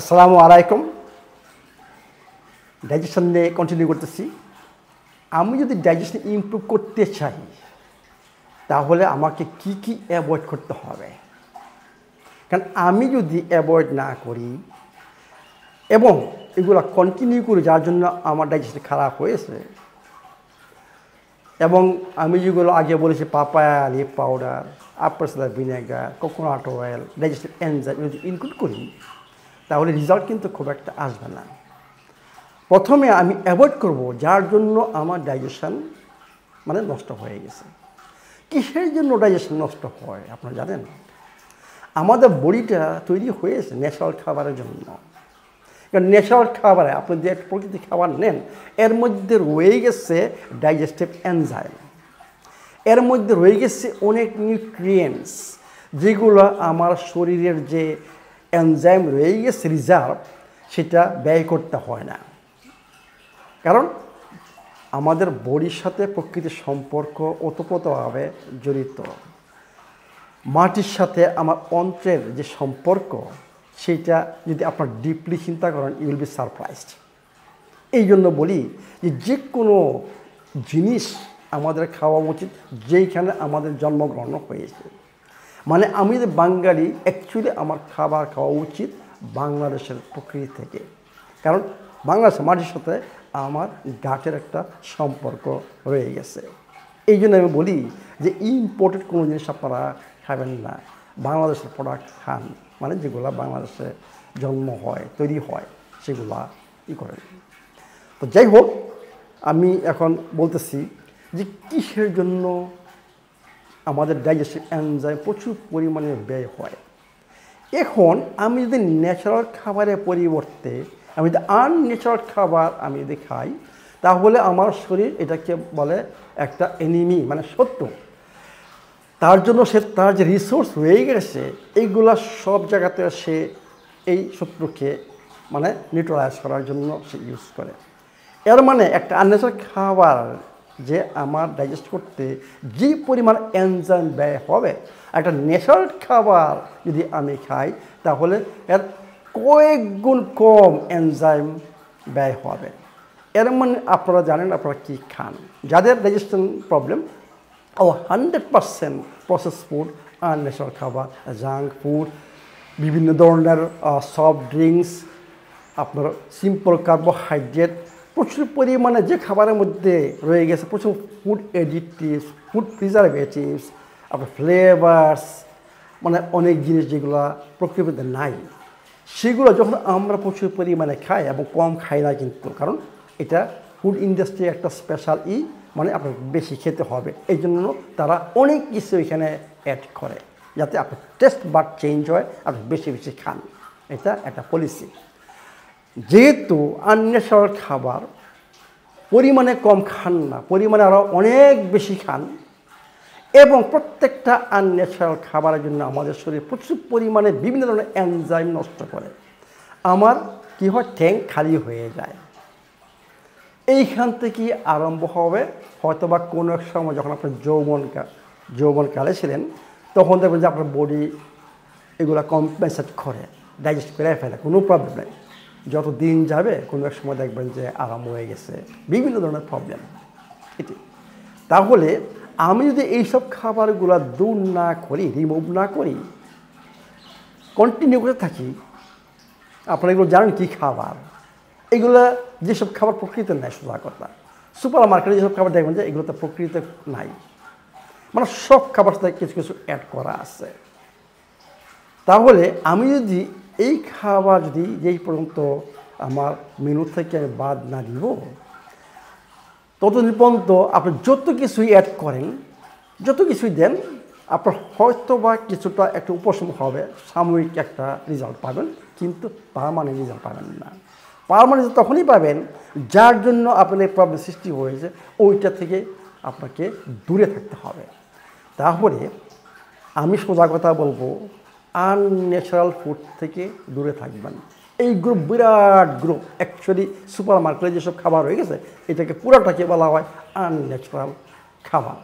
আসসালামু আলাইকুম ডাইজেশন নিয়ে কন্টিনিউ করতেছি আমি যদি ডাইজেশন ইম্প্রুভ করতে চাই তাহলে আমাকে কি কি অ্যাভয়েড করতে হবে কারণ আমি যদি অ্যাভয়েড না করি এবং এগুলো কন্টিনিউ করি যার জন্য আমার ডাইজেশন খারাপ হয়েছে এবং আমি যেগুলো আগে বলেছি papaya leaf powder apple vinegar coconut oil digestive enzyme যদি ইনক্লুড করি তাহলে রেজাল্ট কিন্তু খুব একটা আসবে না প্রথমে আমি অ্যাভয়েড করব যার জন্য আমার ডাইজেশান মানে নষ্ট হয়ে গেছে কিসের জন্য ডাইজেশন নষ্ট হয় আপনারা জানেন আমাদের বডিটা তৈরি হয়েছে ন্যাচারাল খাবারের জন্য কারণ ন্যাচারাল খাবারে আপনি যে প্রকৃতি খাবার নেন এর মধ্যে রয়ে গেছে ডাইজেস্টিভ এনজাইম এর মধ্যে রয়ে গেছে অনেক নিউট্রিয়েন্টস যেগুলো আমার শরীরের যে এনজাইম রয়ে গেছে রিজার্ভ সেটা ব্যয় করতে হয় না কারণ আমাদের বডির সাথে প্রকৃতির সম্পর্ক ওতপ্রোতভাবে জড়িত মাটির সাথে আমার অন্ত্রের যে সম্পর্ক সেটা যদি আপনার ডিপলি চিন্তা করেন ইউল বি সারপ্রাইজড এই জন্য বলি যে যে কোনো জিনিস আমাদের খাওয়া উচিত যেইখানে আমাদের জন্মগ্রহণ হয়েছে মানে আমি যে বাঙালি অ্যাকচুয়ালি আমার খাবার খাওয়া উচিত বাংলাদেশের প্রকৃতি থেকে কারণ বাংলাদেশের মাটির সাথে আমার গাটের একটা সম্পর্ক রয়ে গেছে এই জন্য আমি বলি যে ইম্পোর্টেড কোনো জিনিস আপনারা খাবেন না বাংলাদেশের প্রোডাক্ট খান মানে যেগুলো বাংলাদেশে জন্ম হয় তৈরি হয় সেগুলা ই করেন তো যাই হোক আমি এখন বলতেছি যে কিসের জন্য আমাদের ডাইজেস্টিভ এনজাইম প্রচুর পরিমাণে ব্যয় হয় এখন আমি যদি ন্যাচারাল খাবারের পরিবর্তে আমি যদি আনন্যাচারাল খাবার আমি যদি খাই তাহলে আমার শরীর এটাকে বলে একটা এনিমি মানে শত্রু তার জন্য সে তার যে রিসোর্স হয়ে গেছে এইগুলা সব জায়গাতে সে এই শত্রুকে মানে নিউট্রালাইজ করার জন্য সে ইউজ করে এর মানে একটা আনন্যাচারাল খাবার যে আমার ডাইজেস্ট করতে যে পরিমাণ এনজাইম ব্যয় হবে একটা ন্যাচারাল খাবার যদি আমি খাই তাহলে এর কয়েক গুণ কম এনজাইম ব্যয় হবে এর মানে আপনারা জানেন আপনারা কী খান যাদের ডাইজেশন প্রবলেম ও hundred percent process food unnatural খাবার জাঙ্ক ফুড বিভিন্ন ধরনের সফট ড্রিঙ্কস আপনার সিম্পল কার্বোহাইড্রেট প্রচুর পরিমাণে যে খাবারের মধ্যে রয়ে গেছে প্রচুর ফুড এডিটিভস ফুড প্রিজারভেটিভস আপনার ফ্লেভার্স মানে অনেক জিনিস যেগুলো প্রকৃতিতে নাই সেগুলো যখন আমরা প্রচুর পরিমাণে খাই এবং কম খাই না কিন্তু কারণ এটা ফুড ইন্ডাস্ট্রি একটা স্পেশাল ই মানে আপনার বেশি খেতে হবে এই জন্য তারা অনেক কিছু এখানে অ্যাড করে যাতে আপনার টেস্ট বার চেঞ্জ হয় আপনি বেশি বেশি খান এটা একটা পলিসি যেহেতু আনন্যাচারাল খাবার পরিমাণে কম খান না পরিমাণে আরও অনেক বেশি খান এবং প্রত্যেকটা আনন্যাচারাল খাবারের জন্য আমাদের শরীরে প্রচুর পরিমাণে বিভিন্ন ধরনের এনজাইম নষ্ট করে আমার কী হয় ট্যাঙ্ক খালি হয়ে যায় এইখান থেকে আরম্ভ হবে হয়তো বা কোনো এক সময় যখন আপনার যৌবন যৌবনকালে ছিলেন তখন দেখবেন যে আপনার বডি এগুলো কম্পেনসেট করে ডাইজেস্ট করে ফেলে কোনো প্রবলেম নেই যত দিন যাবে কোনো এক সময় দেখবেন যে আরাম হয়ে গেছে বিভিন্ন ধরনের প্রবলেম এটি তাহলে আমি যদি এইসব খাবারগুলো দূর না করি রিমুভ না করি কন্টিনিউ করে থাকি আপনারা এগুলো জানেন কী খাবার এগুলো যেসব খাবার প্রকৃত নেয় সোজা কথা সুপার মার্কেটে যেসব খাবার দেখবেন যে এগুলো তো প্রকৃতিতে নাই মানে সব খাবার সাথে কিছু কিছু অ্যাড করা আছে তাহলে আমি যদি এই খাবার যদি যেই পর্যন্ত আমার মেনু থেকে আমি বাদ না দিব ততদিন পর্যন্ত আপনি যত কিছুই অ্যাড করেন যত কিছুই দেন আপনার হয়তো বা কিছুটা একটা উপশম হবে সাময়িক একটা রেজাল্ট পাবেন কিন্তু তার মানে রেজাল্ট পাবেন না পার মানে তখনই পাবেন যার জন্য আপনার প্রবলেম সৃষ্টি হয়েছে ওইটা থেকে আপনাকে দূরে থাকতে হবে তাহলে আমি সোজা কথা বলবো আনন্যাচারাল ফুড থেকে দূরে থাকবেন এই গ্রুপ বিরাট গ্রুপ অ্যাকচুয়ালি সুপার মার্কেটে যেসব খাবার হয়ে গেছে এটাকে পুরোটাকে বলা হয় আনন্যাচারাল খাবার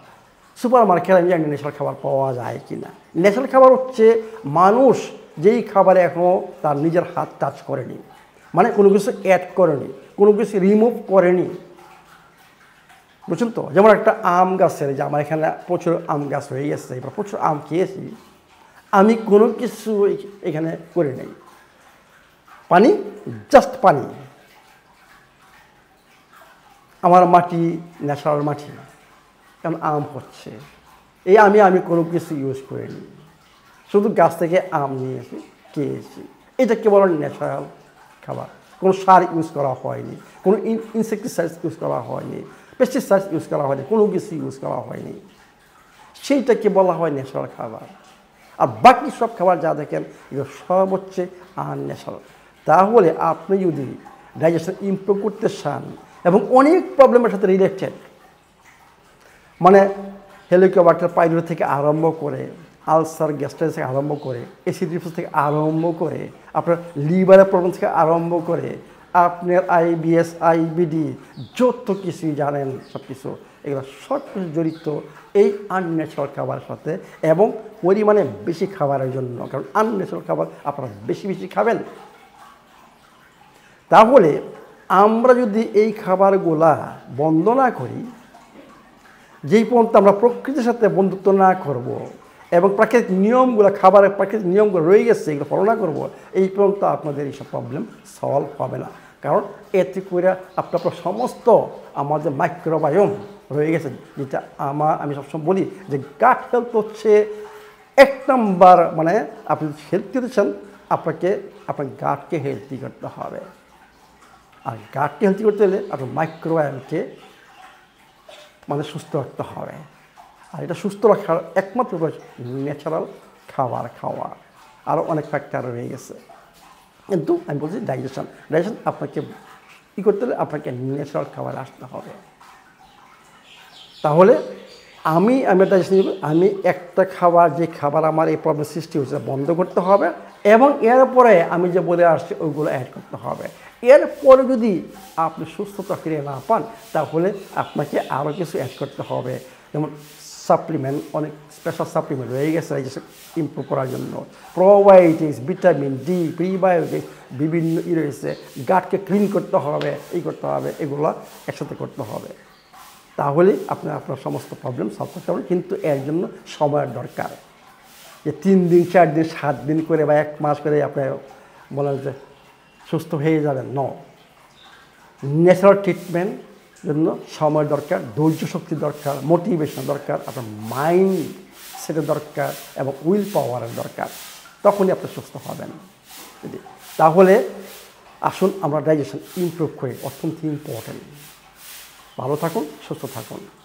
সুপার মার্কেটে আমি জানি ন্যাচারাল খাবার পাওয়া যায় কি না ন্যাচারাল খাবার হচ্ছে মানুষ যেই খাবারে এখনও তার নিজের হাত টাচ করেনি মানে কোনো কিছু অ্যাড করেনি কোনো কিছু রিমুভ করেনি বুঝছেন তো যেমন একটা আম গাছের যে আমার এখানে প্রচুর আম গাছ হয়ে গেছে এবার প্রচুর আম খেয়েছি আমি কোনো কিছু এখানে করে নেই পানি জাস্ট পানি আমার মাটি ন্যাচারাল মাটি কারণ আম হচ্ছে এই আমি আমি কোনো কিছু ইউজ করিনি শুধু গাছ থেকে আম নিয়েছি খেয়েছি এটা কেবল ন্যাচারাল খাবার কোনো সার ইউজ করা হয়নি কোনো ইনসেকটিসাইড ইউজ করা হয়নি পেস্টিসাইড ইউজ করা হয়নি কোনো কিছু ইউজ করা হয়নি সেইটাকে বলা হয় ন্যাচারাল খাবার আর বাকি সব খাবার যা দেখেন এগুলো সব হচ্ছে আনন্যাচারাল তাহলে আপনি যদি ডাইজেশন ইম্প্রুভ করতে চান এবং অনেক প্রবলেমের সাথে রিলেটেড মানে হেলিকপ্টার পাইল থেকে আরম্ভ করে আলসার গ্যাস্ট্রাইটিস থেকে আরম্ভ করে এসিডিফিস থেকে আরম্ভ করে আপনার লিভারের প্রবলেম থেকে আরম্ভ করে আপনার আইবিএস আইবিডি যত কিছুই জানেন সব কিছু এগুলো সব কিছু জড়িত এই আনন্যাচারাল খাবারের সাথে এবং পরিমাণে বেশি খাবারের জন্য কারণ আননেচারাল খাবার আপনারা বেশি বেশি খাবেন তাহলে আমরা যদি এই খাবারগুলা বন্ধ না করি যেই পর্যন্ত আমরা প্রকৃতির সাথে বন্ধুত্ব না করব। এবং প্রাকৃতিক নিয়মগুলো খাবারের প্রাকৃতিক নিয়মগুলো রয়ে গেছে এগুলো পালনা করবো এই পর্যন্ত আপনাদের এইসব প্রবলেম সলভ হবে না কারণ এতে করে আপনার সমস্ত আমাদের মাইক্রোবায়োম রয়ে গেছে যেটা আমার আমি সবসময় বলি যে গাট হেলথ হচ্ছে এক নম্বর মানে আপনি হেলথ করতে চান আপনাকে আপনার গাটকে হেলদি করতে হবে আর গাটকে হেলদি করতে হলে আপনার মাইক্রোবায়োমকে মানে সুস্থ রাখতে হবে আর এটা সুস্থ রাখার একমাত্র ন্যাচারাল খাবার খাওয়া আরও অনেক ফ্যাক্টর রয়ে গেছে কিন্তু আমি বলছি ডাইজেশন ডাইজেশন আপনাকে কী করতে হলে আপনাকে ন্যাচারাল খাবার আসতে হবে তাহলে আমি আমি ডাইজেশন আমি একটা খাবার যে খাবার আমার এই প্রবলেম সৃষ্টি হচ্ছে বন্ধ করতে হবে এবং এরপরে আমি যে বলে আসছি ওইগুলো অ্যাড করতে হবে এরপরে যদি আপনি সুস্থতা ফিরে না পান তাহলে আপনাকে আরও কিছু অ্যাড করতে হবে যেমন সাপ্লিমেন্ট অনেক স্পেশাল সাপ্লিমেন্ট রয়ে গেছে ডাইজেশন ইম্প্রুভ করার জন্য প্রোবায়োটিক্স ভিটামিন ডি প্রিবায়োটিক্স বিভিন্ন ই রয়েছে গাটকে ক্লিন করতে হবে এই করতে হবে এগুলো একসাথে করতে হবে তাহলে আপনার আপনার সমস্ত প্রবলেম সলভ করতে পারবেন কিন্তু এর জন্য সময়ের দরকার যে তিন দিন চার দিন সাত দিন করে বা এক মাস করে আপনার বলেন যে সুস্থ হয়ে যাবেন ন ন্যাচারাল ট্রিটমেন্ট জন্য সময় দরকার ধৈর্য শক্তি দরকার মোটিভেশন দরকার আপনার মাইন্ড সেটা দরকার এবং উইল পাওয়ারের দরকার তখনই আপনি সুস্থ হবেন তাহলে আসুন আমরা ডাইজেশন ইমপ্রুভ করি অত্যন্ত ইম্পর্টেন্ট ভালো থাকুন সুস্থ থাকুন